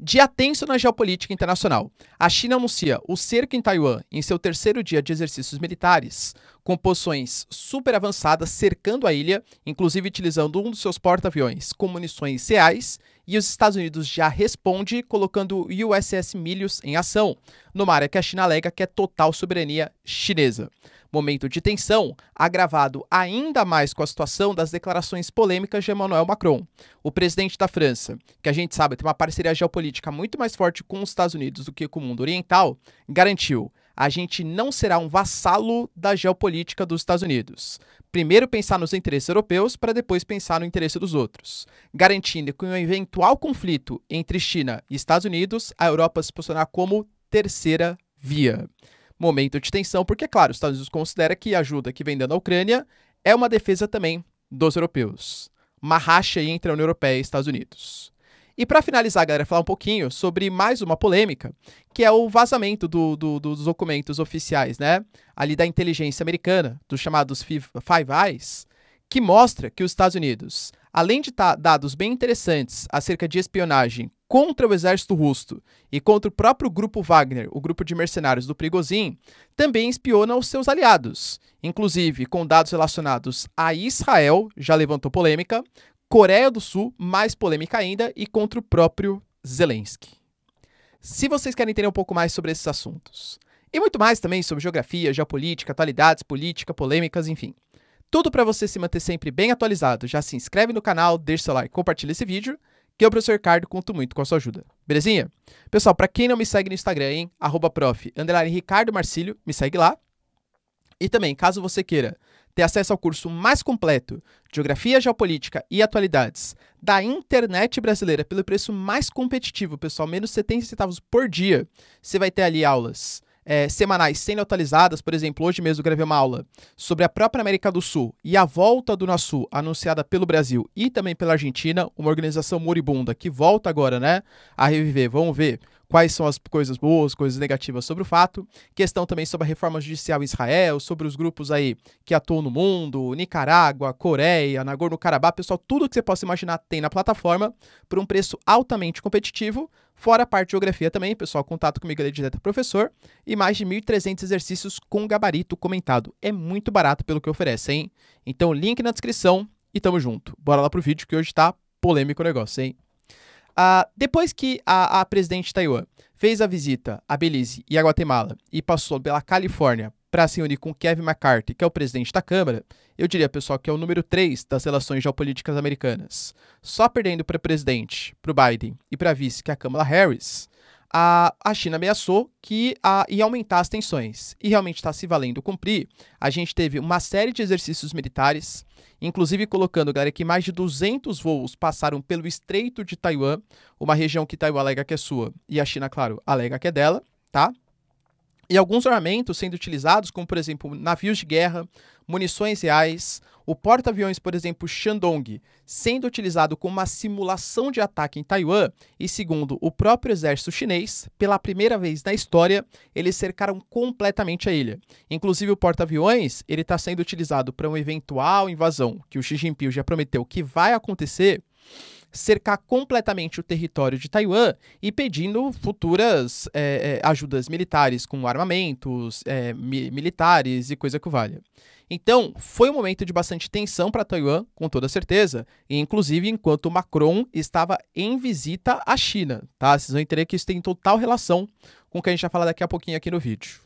Dia tenso na geopolítica internacional. A China anuncia o cerco em Taiwan em seu terceiro dia de exercícios militares, com posições super avançadas cercando a ilha, inclusive utilizando um dos seus porta-aviões com munições reais, e os Estados Unidos já responde colocando o USS Milius em ação, numa área que a China alega que é total soberania chinesa. Momento de tensão, agravado ainda mais com a situação das declarações polêmicas de Emmanuel Macron. O presidente da França, que a gente sabe tem uma parceria geopolítica muito mais forte com os Estados Unidos do que com o mundo oriental, garantiu: a gente não será um vassalo da geopolítica dos Estados Unidos. Primeiro pensar nos interesses europeus para depois pensar no interesse dos outros, garantindo que um eventual conflito entre China e Estados Unidos, a Europa se posicionar como terceira via momento de tensão, porque, é claro, os Estados Unidos considera que a ajuda que vem dando à Ucrânia é uma defesa também dos europeus. Uma racha entre a União Europeia e Estados Unidos. E para finalizar, galera, falar um pouquinho sobre mais uma polêmica, que é o vazamento do, do, dos documentos oficiais, né? Ali da inteligência americana, dos chamados Five Eyes, que mostra que os Estados Unidos, além de dar tá, dados bem interessantes acerca de espionagem contra o exército russo e contra o próprio grupo Wagner, o grupo de mercenários do Prigozhin, também espiona os seus aliados, inclusive com dados relacionados a Israel, já levantou polêmica, Coreia do Sul, mais polêmica ainda, e contra o próprio Zelensky. Se vocês querem entender um pouco mais sobre esses assuntos, e muito mais também sobre geografia, geopolítica, atualidades, política, polêmicas, enfim. Tudo para você se manter sempre bem atualizado. Já se inscreve no canal, deixa seu like, compartilha esse vídeo que é o professor Ricardo, conto muito com a sua ajuda. Belezinha? Pessoal, para quem não me segue no Instagram, hein, arroba prof, Ricardo Marcílio, me segue lá. E também, caso você queira ter acesso ao curso mais completo, Geografia, Geopolítica e Atualidades, da internet brasileira, pelo preço mais competitivo, pessoal, menos 70 centavos por dia, você vai ter ali aulas é, semanais sendo atualizadas, por exemplo, hoje mesmo gravei uma aula sobre a própria América do Sul e a volta do Nasul, anunciada pelo Brasil e também pela Argentina, uma organização moribunda que volta agora, né, a reviver. Vamos ver quais são as coisas boas, coisas negativas sobre o fato. Questão também sobre a reforma judicial em Israel, sobre os grupos aí que atuam no mundo, Nicarágua, Coreia, Nagorno-Karabakh, pessoal, tudo que você possa imaginar tem na plataforma por um preço altamente competitivo. Fora a parte de geografia também, pessoal, contato comigo ali é direto professor e mais de 1.300 exercícios com gabarito comentado. É muito barato pelo que oferece, hein? Então, link na descrição e tamo junto. Bora lá pro vídeo que hoje tá polêmico o negócio, hein? Uh, depois que a, a presidente Taiwan fez a visita à Belize e à Guatemala e passou pela Califórnia para se unir com Kevin McCarthy, que é o presidente da Câmara, eu diria, pessoal, que é o número 3 das relações geopolíticas americanas. Só perdendo para o presidente, para o Biden e para a vice, que é a Kamala Harris, a, a China ameaçou que a, ia aumentar as tensões. E realmente está se valendo cumprir. A gente teve uma série de exercícios militares, inclusive colocando, galera, que mais de 200 voos passaram pelo Estreito de Taiwan, uma região que Taiwan alega que é sua e a China, claro, alega que é dela, tá? E alguns armamentos sendo utilizados, como por exemplo navios de guerra, munições reais, o porta-aviões, por exemplo, Shandong, sendo utilizado como uma simulação de ataque em Taiwan, e segundo o próprio exército chinês, pela primeira vez na história, eles cercaram completamente a ilha. Inclusive o porta-aviões, ele está sendo utilizado para uma eventual invasão que o Xi Jinping já prometeu que vai acontecer cercar completamente o território de Taiwan e pedindo futuras é, é, ajudas militares com armamentos é, mi militares e coisa que valha. Então, foi um momento de bastante tensão para Taiwan, com toda certeza, e inclusive enquanto Macron estava em visita à China, tá? Vocês vão entender que isso tem total relação com o que a gente vai falar daqui a pouquinho aqui no vídeo.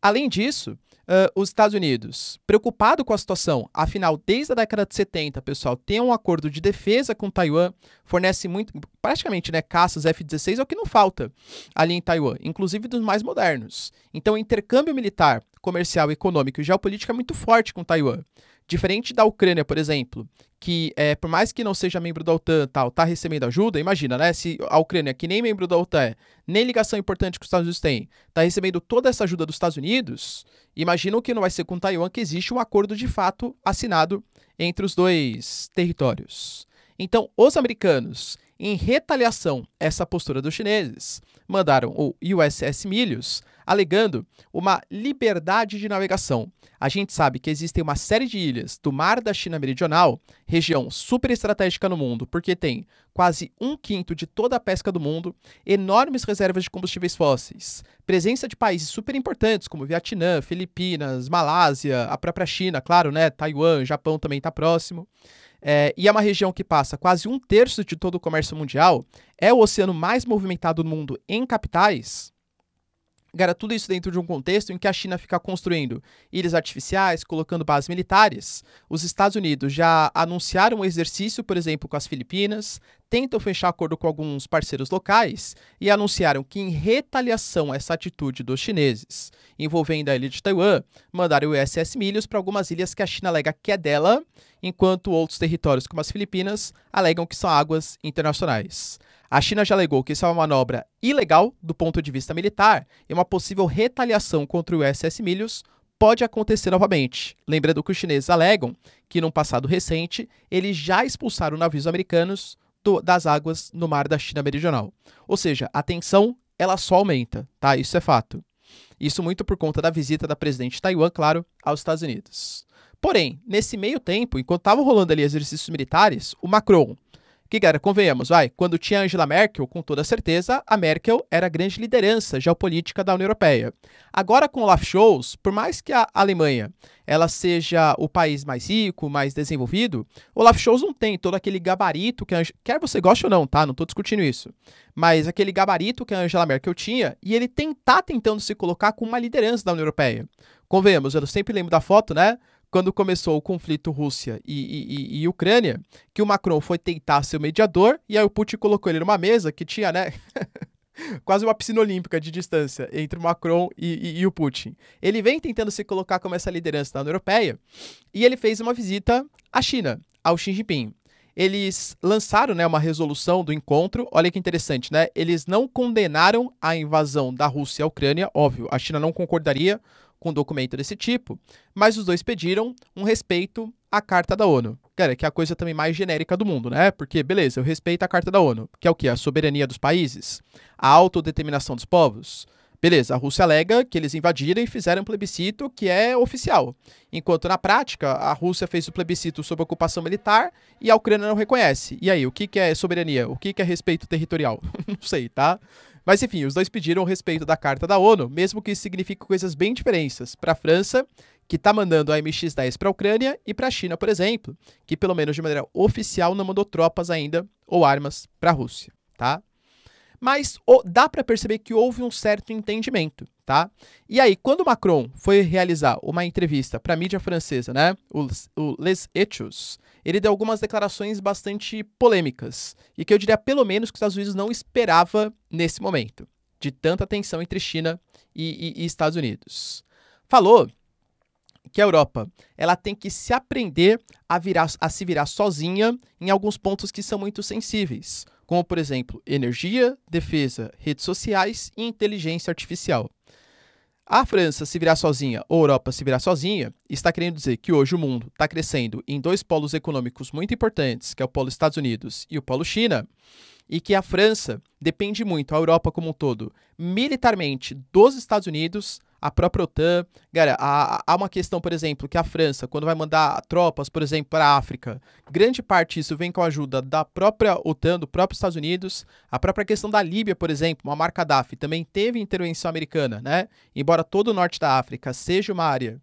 Além disso, Uh, os Estados Unidos, preocupado com a situação, afinal, desde a década de 70, pessoal, tem um acordo de defesa com Taiwan, fornece muito, praticamente, né, caças F-16 é o que não falta ali em Taiwan, inclusive dos mais modernos. Então, o intercâmbio militar, comercial, econômico e geopolítico é muito forte com Taiwan. Diferente da Ucrânia, por exemplo, que é, por mais que não seja membro da OTAN tal, tá recebendo ajuda, imagina, né? Se a Ucrânia, que nem membro da OTAN nem ligação importante que os Estados Unidos têm, tá recebendo toda essa ajuda dos Estados Unidos, o que não vai ser com Taiwan que existe um acordo de fato assinado entre os dois territórios. Então, os americanos, em retaliação a essa postura dos chineses, mandaram o USS Milhos alegando uma liberdade de navegação. A gente sabe que existem uma série de ilhas do Mar da China Meridional, região super estratégica no mundo, porque tem quase um quinto de toda a pesca do mundo, enormes reservas de combustíveis fósseis, presença de países super importantes como Vietnã, Filipinas, Malásia, a própria China, claro, né? Taiwan, Japão também está próximo. É, e é uma região que passa quase um terço de todo o comércio mundial, é o oceano mais movimentado do mundo em capitais. Agora, tudo isso dentro de um contexto em que a China fica construindo ilhas artificiais, colocando bases militares. Os Estados Unidos já anunciaram um exercício, por exemplo, com as Filipinas, tentam fechar acordo com alguns parceiros locais e anunciaram que, em retaliação a essa atitude dos chineses envolvendo a ilha de Taiwan, mandaram o USS Milhos para algumas ilhas que a China alega que é dela, enquanto outros territórios, como as Filipinas, alegam que são águas internacionais. A China já alegou que isso é uma manobra ilegal do ponto de vista militar e uma possível retaliação contra o SS Milhos pode acontecer novamente. Lembrando que os chineses alegam que, num passado recente, eles já expulsaram navios americanos do, das águas no mar da China Meridional. Ou seja, a tensão ela só aumenta, tá? Isso é fato. Isso muito por conta da visita da presidente de Taiwan, claro, aos Estados Unidos. Porém, nesse meio tempo, enquanto estavam rolando ali exercícios militares, o Macron que, cara, convenhamos, vai, quando tinha Angela Merkel, com toda certeza, a Merkel era a grande liderança geopolítica da União Europeia. Agora com Olaf Scholz, por mais que a Alemanha ela seja o país mais rico, mais desenvolvido, Olaf Scholz não tem todo aquele gabarito que a Ange... quer você goste ou não, tá? Não tô discutindo isso. Mas aquele gabarito que a Angela Merkel tinha e ele tá tentando se colocar com uma liderança da União Europeia. Convenhamos, eu sempre lembro da foto, né? quando começou o conflito Rússia e, e, e, Ucrânia, que o Macron foi tentar ser o mediador e aí o Putin colocou ele numa mesa que tinha, né? quase uma piscina olímpica de distância entre o Macron e, e, o Putin. Ele vem tentando se colocar como essa liderança da União Europeia e ele fez uma visita à China, ao Xi Jinping. Eles lançaram né, uma resolução do encontro. Olha que interessante, né? Eles não condenaram a invasão da Rússia à Ucrânia, óbvio, a China não concordaria com documento desse tipo, mas os dois pediram um respeito à Carta da ONU. Cara, que é a coisa também mais genérica do mundo, né? Porque, beleza, eu respeito a Carta da ONU, que é o que? A soberania dos países, a autodeterminação dos povos. Beleza, a Rússia alega que eles invadiram e fizeram um plebiscito que é oficial, enquanto na prática a Rússia fez o plebiscito sob ocupação militar e a Ucrânia não reconhece. E aí, o que, que é soberania? O que, que é respeito territorial? não sei, tá? Mas enfim, os dois pediram o respeito da Carta da ONU, mesmo que isso signifique coisas bem diferentes para a França, que está mandando a MX-10 para a Ucrânia, e para a China, por exemplo, que pelo menos de maneira oficial não mandou tropas ainda ou armas para a Rússia, tá? Mas oh, dá para perceber que houve um certo entendimento, tá? E aí, quando Macron foi realizar uma entrevista para a mídia francesa, né, o Les Echos, ele deu algumas declarações bastante polêmicas, e que eu diria pelo menos que os Estados Unidos não esperava nesse momento, de tanta tensão entre China e, e, e Estados Unidos. Falou que a Europa ela tem que se aprender a, virar, a se virar sozinha em alguns pontos que são muito sensíveis, como, por exemplo, energia, defesa, redes sociais e inteligência artificial. A França se virar sozinha ou a Europa se virar sozinha, está querendo dizer que hoje o mundo está crescendo em dois polos econômicos muito importantes, que é o polo Estados Unidos e o polo China, e que a França depende muito, a Europa como um todo, militarmente dos Estados Unidos, a própria OTAN. Cara, há, uma questão, por exemplo, que a França, quando vai mandar tropas, por exemplo, para a África, grande parte disso vem com a ajuda da própria OTAN, do próprio Estados Unidos. A própria questão da Líbia, por exemplo, marca DAF, também teve intervenção americana, né? Embora todo o norte da África seja uma área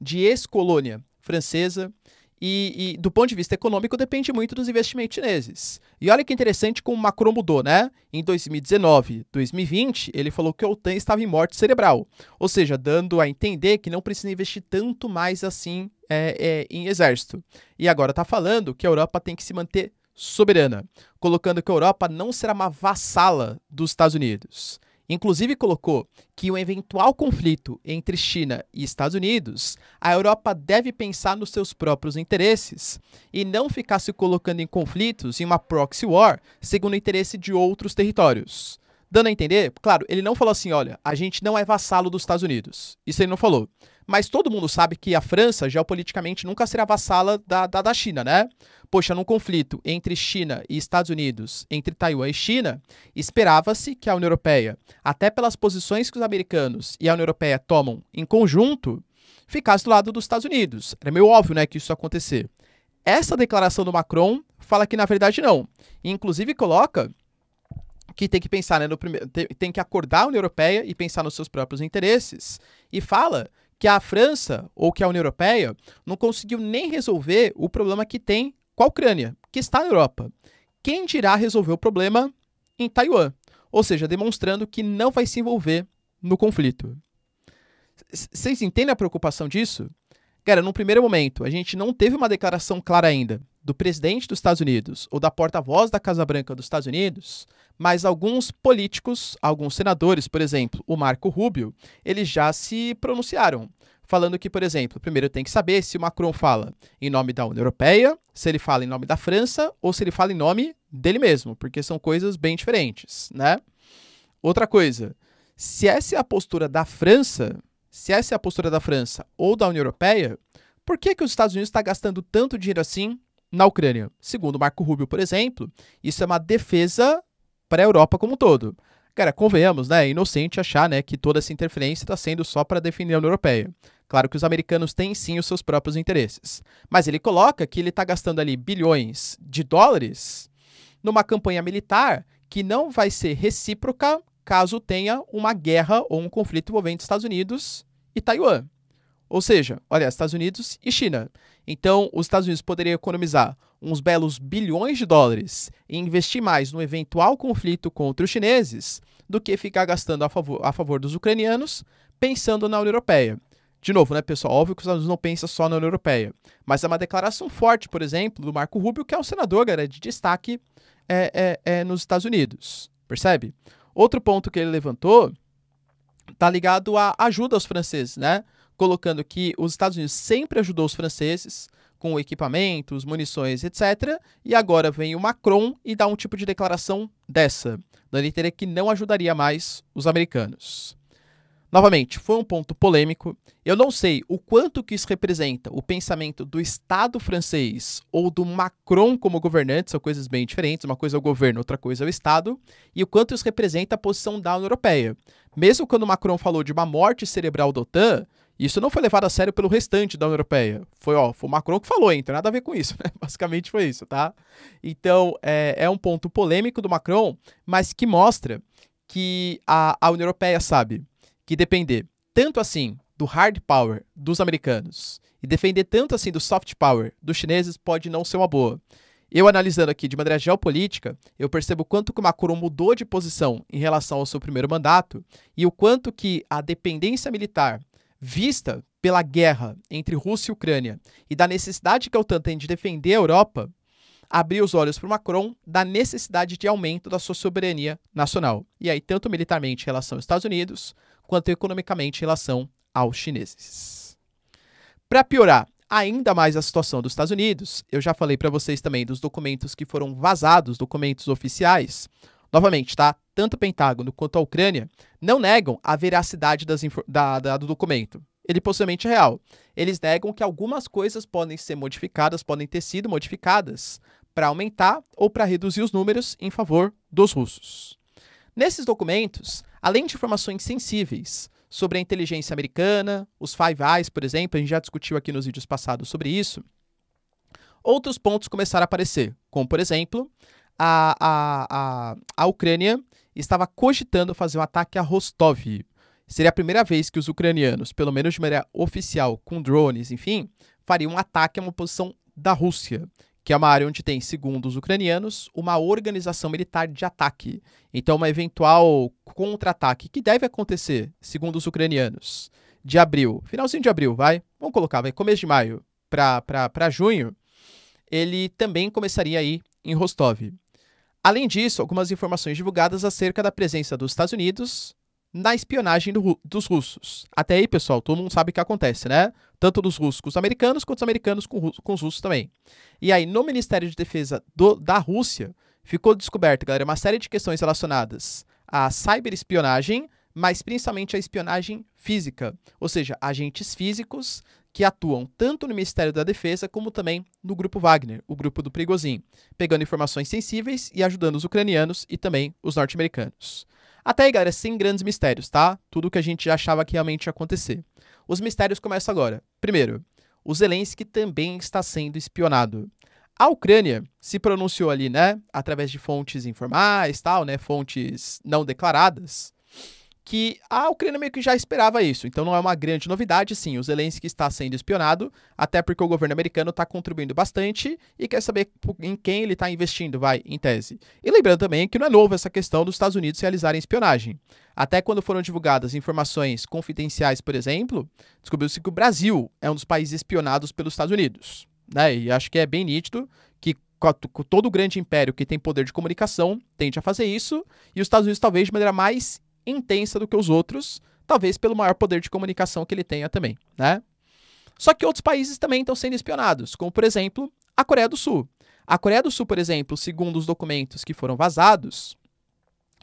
de ex-colônia francesa, e, e, do ponto de vista econômico depende muito dos investimentos chineses. E olha que interessante como o Macron mudou, né? Em 2019, 2020, ele falou que a OTAN estava em morte cerebral, ou seja, dando a entender que não precisa investir tanto mais assim é, é, em exército. E agora está falando que a Europa tem que se manter soberana, colocando que a Europa não será uma vassala dos Estados Unidos. Inclusive colocou que um eventual conflito entre China e Estados Unidos, a Europa deve pensar nos seus próprios interesses e não ficar se colocando em conflitos em uma proxy war, segundo o interesse de outros territórios. Dando a entender, claro, ele não falou assim, olha, a gente não é vassalo dos Estados Unidos. Isso ele não falou. Mas todo mundo sabe que a França, geopoliticamente, nunca será vassala da, da, da China, né? Poxa, num conflito entre China e Estados Unidos, entre Taiwan e China, esperava-se que a União Europeia, até pelas posições que os americanos e a União Europeia tomam em conjunto, ficasse do lado dos Estados Unidos. Era meio óbvio, né, que isso ia acontecer. Essa declaração do Macron fala que na verdade não. inclusive coloca que tem que pensar, né, no primeiro, tem que acordar a União Europeia e pensar nos seus próprios interesses. E fala que a França ou que a União Europeia não conseguiu nem resolver o problema que tem com a Ucrânia, que está na Europa. Quem dirá resolver o problema em Taiwan? Ou seja, demonstrando que não vai se envolver no conflito. Vocês entendem a preocupação disso? Cara, num primeiro momento, a gente não teve uma declaração clara ainda do presidente dos Estados Unidos ou da porta-voz da Casa Branca dos Estados Unidos, mas alguns políticos, alguns senadores, por exemplo, o Marco Rubio, eles já se pronunciaram, falando que, por exemplo, primeiro tem que saber se o Macron fala em nome da União Europeia, se ele fala em nome da França ou se ele fala em nome dele mesmo, porque são coisas bem diferentes, né? Outra coisa, se essa é a postura da França, se essa é a postura da França ou da União Europeia, por que, que os Estados Unidos está gastando tanto dinheiro assim na Ucrânia? Segundo Marco Rubio, por exemplo, isso é uma defesa para a Europa como um todo. Cara, convenhamos, né? É inocente achar né, que toda essa interferência está sendo só para defender a União Europeia. Claro que os americanos têm sim os seus próprios interesses. Mas ele coloca que ele está gastando ali bilhões de dólares numa campanha militar que não vai ser recíproca caso tenha uma guerra ou um conflito envolvendo Estados Unidos e Taiwan. Ou seja, olha, Estados Unidos e China. Então, os Estados Unidos poderiam economizar uns belos bilhões de dólares e investir mais no eventual conflito contra os chineses do que ficar gastando a favor, a favor dos ucranianos, pensando na União Europeia. De novo, né, pessoal? Óbvio que os Estados Unidos não pensam só na União Europeia. Mas é uma declaração forte, por exemplo, do Marco Rubio, que é um senador, galera, de destaque é, é, é, nos Estados Unidos. Percebe? Outro ponto que ele levantou está ligado à ajuda aos franceses, né? Colocando que os Estados Unidos sempre ajudou os franceses com equipamentos, munições, etc. E agora vem o Macron e dá um tipo de declaração dessa, dando a entender que não ajudaria mais os americanos. Novamente, foi um ponto polêmico. Eu não sei o quanto que isso representa o pensamento do Estado francês ou do Macron como governante, são coisas bem diferentes, uma coisa é o governo, outra coisa é o Estado, e o quanto isso representa a posição da União Europeia. Mesmo quando Macron falou de uma morte cerebral da OTAN, isso não foi levado a sério pelo restante da União Europeia. Foi, ó, foi o Macron que falou, hein? Não tem nada a ver com isso, né? Basicamente foi isso, tá? Então, é, é um ponto polêmico do Macron, mas que mostra que a, a União Europeia sabe que depender tanto assim do hard power dos americanos e defender tanto assim do soft power dos chineses pode não ser uma boa. Eu analisando aqui de maneira geopolítica, eu percebo quanto que o Macron mudou de posição em relação ao seu primeiro mandato e o quanto que a dependência militar vista pela guerra entre Rússia e Ucrânia e da necessidade que a OTAN tem de defender a Europa, abriu os olhos para o Macron da necessidade de aumento da sua soberania nacional. E aí, tanto militarmente em relação aos Estados Unidos, quanto economicamente em relação aos chineses. Para piorar ainda mais a situação dos Estados Unidos, eu já falei para vocês também dos documentos que foram vazados, documentos oficiais. Novamente, tá? Tanto o Pentágono quanto a Ucrânia não negam a veracidade das, da, da, do documento. Ele possivelmente é real. Eles negam que algumas coisas podem ser modificadas, podem ter sido modificadas para aumentar ou para reduzir os números em favor dos russos. Nesses documentos, além de informações sensíveis sobre a inteligência americana, os Five Eyes, por exemplo, a gente já discutiu aqui nos vídeos passados sobre isso, outros pontos começaram a aparecer, como, por exemplo, a, a, a, a Ucrânia estava cogitando fazer um ataque a Rostov. Seria a primeira vez que os ucranianos, pelo menos de maneira oficial, com drones, enfim, fariam um ataque a uma posição da Rússia, que é uma área onde tem, segundo os ucranianos, uma organização militar de ataque. Então, uma eventual contra-ataque que deve acontecer, segundo os ucranianos, de abril, finalzinho de abril, vai, vamos colocar, vai, começo de maio para junho, ele também começaria aí em Rostov. Além disso, algumas informações divulgadas acerca da presença dos Estados Unidos na espionagem do, dos russos. Até aí, pessoal, todo mundo sabe o que acontece, né? tanto dos russos com os americanos, quanto dos americanos com, com os russos também. E aí, no Ministério de Defesa do, da Rússia, ficou descoberta, galera, uma série de questões relacionadas à cyberespionagem, mas principalmente à espionagem física, ou seja, agentes físicos que atuam tanto no Ministério da Defesa como também no Grupo Wagner, o grupo do Prigozhin, pegando informações sensíveis e ajudando os ucranianos e também os norte-americanos. Até aí, galera, sem grandes mistérios, tá? Tudo o que a gente já achava que realmente ia acontecer. Os mistérios começam agora. Primeiro, o Zelensky também está sendo espionado. A Ucrânia se pronunciou ali, né, através de fontes informais, tal, né, fontes não declaradas, que a ah, Ucrânia meio que já esperava isso, então não é uma grande novidade, sim, o Zelensky está sendo espionado, até porque o governo americano está contribuindo bastante e quer saber em quem ele está investindo, vai, em tese. E lembrando também que não é novo essa questão dos Estados Unidos realizarem espionagem. Até quando foram divulgadas informações confidenciais, por exemplo, descobriu-se que o Brasil é um dos países espionados pelos Estados Unidos. Né? E acho que é bem nítido que todo grande império que tem poder de comunicação tende a fazer isso, e os Estados Unidos, talvez de maneira mais intensa do que os outros, talvez pelo maior poder de comunicação que ele tenha também, né? Só que outros países também estão sendo espionados, como por exemplo, a Coreia do Sul. A Coreia do Sul, por exemplo, segundo os documentos que foram vazados,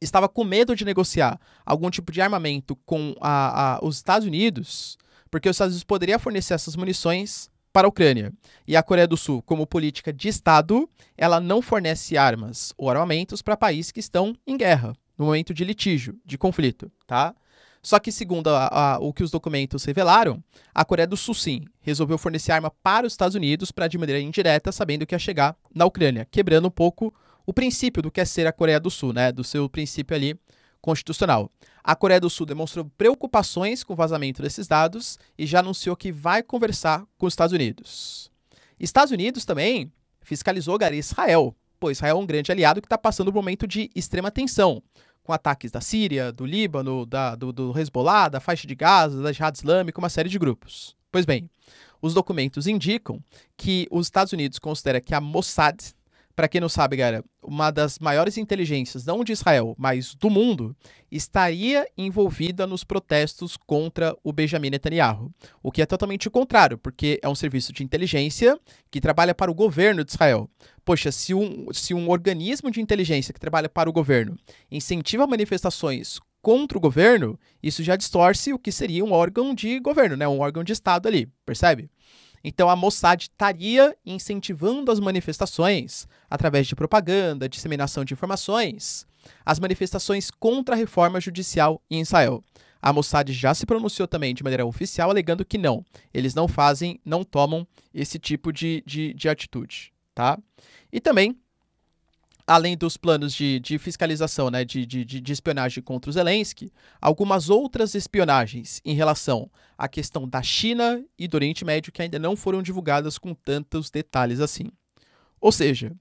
estava com medo de negociar algum tipo de armamento com a, a, os Estados Unidos, porque os Estados Unidos poderiam fornecer essas munições para a Ucrânia. E a Coreia do Sul, como política de Estado, ela não fornece armas ou armamentos para países que estão em guerra no momento de litígio, de conflito, tá? Só que, segundo a, a, o que os documentos revelaram, a Coreia do Sul sim resolveu fornecer arma para os Estados Unidos para, de maneira indireta, sabendo que ia chegar na Ucrânia, quebrando um pouco o princípio do que é ser a Coreia do Sul, né? Do seu princípio ali constitucional. A Coreia do Sul demonstrou preocupações com o vazamento desses dados e já anunciou que vai conversar com os Estados Unidos. Estados Unidos também fiscalizou Israel, pois Israel é um grande aliado que está passando por um momento de extrema tensão com ataques da Síria, do Líbano, da, do, do Hezbollah, da Faixa de Gaza, da Jihad Islâmica, uma série de grupos. Pois bem, os documentos indicam que os Estados Unidos considera que a Mossad, para quem não sabe, galera, uma das maiores inteligências, não de Israel, mas do mundo, estaria envolvida nos protestos contra o Benjamin Netanyahu. O que é totalmente o contrário, porque é um serviço de inteligência que trabalha para o governo de Israel. Poxa, se um, se um organismo de inteligência que trabalha para o governo incentiva manifestações contra o governo, isso já distorce o que seria um órgão de governo, né? um órgão de Estado ali, percebe? Então a Mossad estaria incentivando as manifestações através de propaganda, disseminação de informações, as manifestações contra a reforma judicial em Israel. A Mossad já se pronunciou também de maneira oficial, alegando que não, eles não fazem, não tomam esse tipo de, de, de atitude. Tá? E também além dos planos de, de fiscalização, né, de, de, de, espionagem contra o Zelensky, algumas outras espionagens em relação à questão da China e do Oriente Médio que ainda não foram divulgadas com tantos detalhes assim. Ou seja,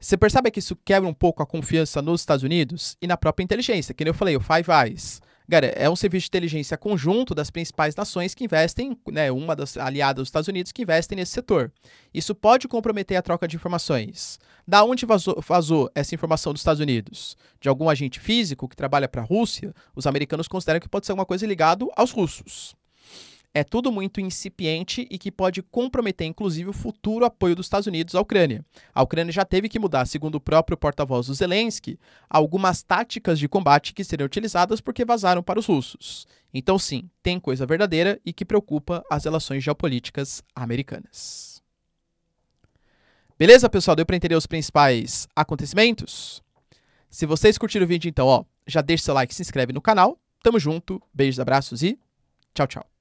você percebe que isso quebra um pouco a confiança nos Estados Unidos e na própria inteligência, que nem eu falei, o Five Eyes é um serviço de inteligência conjunto das principais nações que investem, né, uma das aliadas dos Estados Unidos que investem nesse setor. Isso pode comprometer a troca de informações. Da onde vazou, vazou essa informação dos Estados Unidos? De algum agente físico que trabalha para a Rússia? Os americanos consideram que pode ser alguma coisa ligada aos russos é tudo muito incipiente e que pode comprometer, inclusive, o futuro apoio dos Estados Unidos à Ucrânia. A Ucrânia já teve que mudar, segundo o próprio porta-voz do Zelensky, algumas táticas de combate que seriam utilizadas porque vazaram para os russos. Então, sim, tem coisa verdadeira e que preocupa as relações geopolíticas americanas. Beleza, pessoal? Deu para entender os principais acontecimentos? Se vocês curtiram o vídeo, então, ó, já deixa seu like, se inscreve no canal. Tamo junto, beijos, abraços e tchau, tchau.